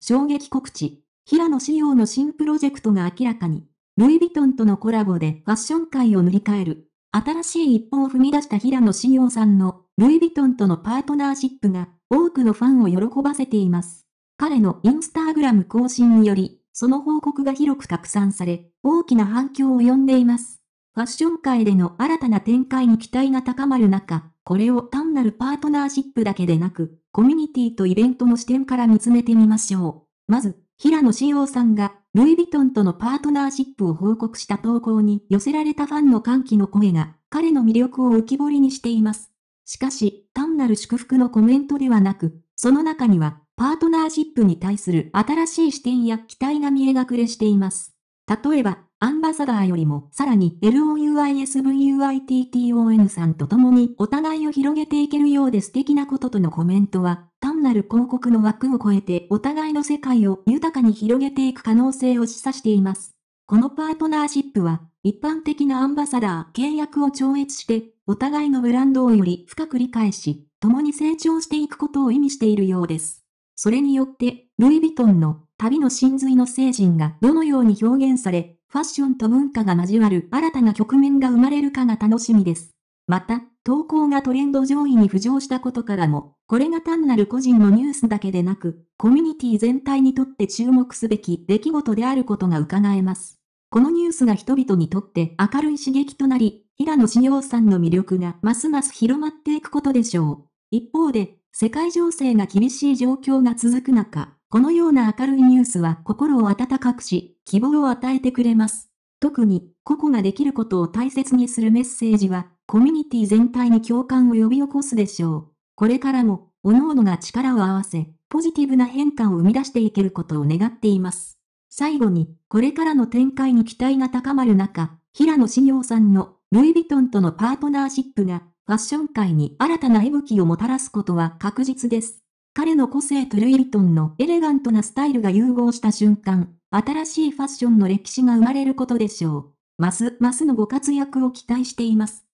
衝撃告知。平野紫耀の新プロジェクトが明らかに。ルイ・ヴィトンとのコラボでファッション界を塗り替える。新しい一歩を踏み出した平野紫耀さんの、ルイ・ヴィトンとのパートナーシップが、多くのファンを喜ばせています。彼のインスタグラム更新により、その報告が広く拡散され、大きな反響を呼んでいます。ファッション界での新たな展開に期待が高まる中、これを単なるパートナーシップだけでなく、コミュニティとイベントの視点から見つめてみましょう。まず、平野志陽さんが、ルイ・ヴィトンとのパートナーシップを報告した投稿に寄せられたファンの歓喜の声が、彼の魅力を浮き彫りにしています。しかし、単なる祝福のコメントではなく、その中には、パートナーシップに対する新しい視点や期待が見え隠れしています。例えば、アンバサダーよりも、さらに LOUISVUITTON さんと共にお互いを広げていけるようで素敵なこととのコメントは、単なる広告の枠を超えてお互いの世界を豊かに広げていく可能性を示唆しています。このパートナーシップは、一般的なアンバサダー契約を超越して、お互いのブランドをより深く理解し、共に成長していくことを意味しているようです。それによって、ルイ・ヴィトンの旅の真髄の精神がどのように表現され、ファッションと文化が交わる新たな局面が生まれるかが楽しみです。また、投稿がトレンド上位に浮上したことからも、これが単なる個人のニュースだけでなく、コミュニティ全体にとって注目すべき出来事であることが伺えます。このニュースが人々にとって明るい刺激となり、平野志陽さんの魅力がますます広まっていくことでしょう。一方で、世界情勢が厳しい状況が続く中、このような明るいニュースは心を温かくし、希望を与えてくれます。特に、個々ができることを大切にするメッセージは、コミュニティ全体に共感を呼び起こすでしょう。これからも、各々が力を合わせ、ポジティブな変化を生み出していけることを願っています。最後に、これからの展開に期待が高まる中、平野志陽さんの、ルイ・ヴィトンとのパートナーシップが、ファッション界に新たな息吹をもたらすことは確実です。彼の個性とルイ・ヴィトンのエレガントなスタイルが融合した瞬間、新しいファッションの歴史が生まれることでしょう。ますますのご活躍を期待しています。